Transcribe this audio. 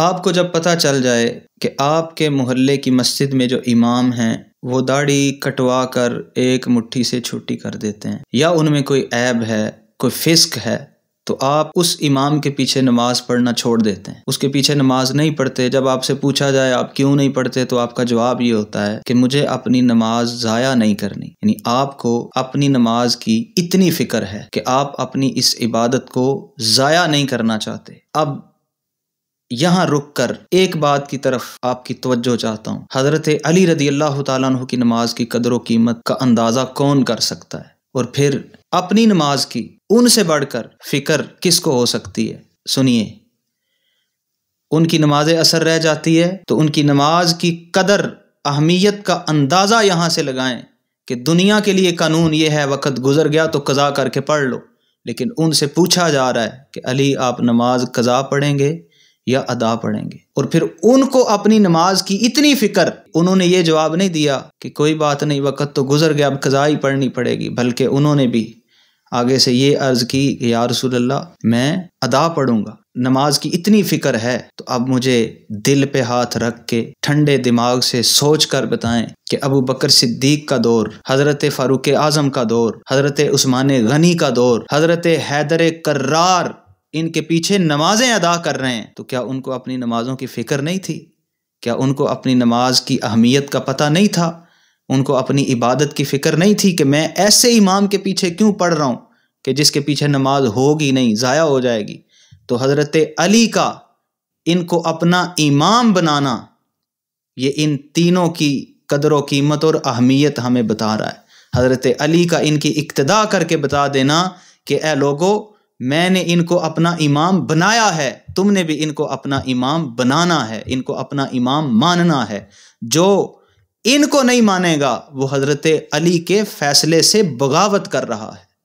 آپ کو جب پتہ چل جائے کہ آپ کے محلے کی مسجد میں جو امام ہیں وہ داڑھی کٹوا کر ایک مٹھی سے چھٹی کر دیتے ہیں یا ان میں کوئی عیب ہے کوئی فسق ہے تو آپ اس امام کے پیچھے نماز پڑھنا چھوڑ دیتے ہیں اس کے پیچھے نماز نہیں پڑھتے جب آپ سے پوچھا جائے آپ کیوں نہیں پڑھتے تو آپ کا جواب یہ ہوتا ہے کہ مجھے اپنی نماز ضائع نہیں کرنی یعنی آپ کو اپنی نماز کی اتنی فکر ہے کہ آپ اپنی اس عبادت کو ضائع نہیں کرنا چاہتے اب یہاں رک کر ایک بات کی طرف آپ کی توجہ چاہتا ہوں حضرت علی رضی اللہ تعالیٰ عنہ کی نماز کی قدر و قیمت کا اندازہ کون کر سکتا ہے اور پھر اپنی نماز کی ان سے بڑھ کر فکر کس کو ہو سکتی ہے سنیے ان کی نماز اثر رہ جاتی ہے تو ان کی نماز کی قدر اہمیت کا اندازہ یہاں سے لگائیں کہ دنیا کے لیے قانون یہ ہے وقت گزر گیا تو قضا کر کے پڑھ لو لیکن ان سے پوچھا جا رہا ہے کہ علی آپ نماز قضا پڑھیں گے یا ادا پڑھیں گے اور پھر ان کو اپنی نماز کی اتنی فکر انہوں نے یہ جواب نہیں دیا کہ کوئی بات نہیں وقت تو گزر گیا اب قضائی پڑھنی پڑے گی بلکہ انہوں نے بھی آگے سے یہ عرض کی کہ یا رسول اللہ میں ادا پڑھوں گا نماز کی اتنی فکر ہے تو اب مجھے دل پہ ہاتھ رکھ کے ٹھنڈے دماغ سے سوچ کر بتائیں کہ ابو بکر صدیق کا دور حضرت فاروق اعظم کا دور حضرت عثمان غنی کا دور حضرت حیدر کرار ان کے پیچھے نمازیں ادا کر رہے ہیں تو کیا ان کو اپنی نمازوں کی فکر نہیں تھی کیا ان کو اپنی نماز کی اہمیت کا پتہ نہیں تھا ان کو اپنی عبادت کی فکر نہیں تھی کہ میں ایسے امام کے پیچھے کیوں پڑھ رہا ہوں کہ جس کے پیچھے نماز ہوگی نہیں ضائع ہو جائے گی تو حضرت علی کا ان کو اپنا امام بنانا یہ ان تینوں کی قدر و قیمت اور اہمیت ہمیں بتا رہا ہے حضرت علی کا ان کی اقتدا کر کے بتا دینا کہ اے لوگوں میں نے ان کو اپنا امام بنایا ہے تم نے بھی ان کو اپنا امام بنانا ہے ان کو اپنا امام ماننا ہے جو ان کو نہیں مانے گا وہ حضرت علی کے فیصلے سے بغاوت کر رہا ہے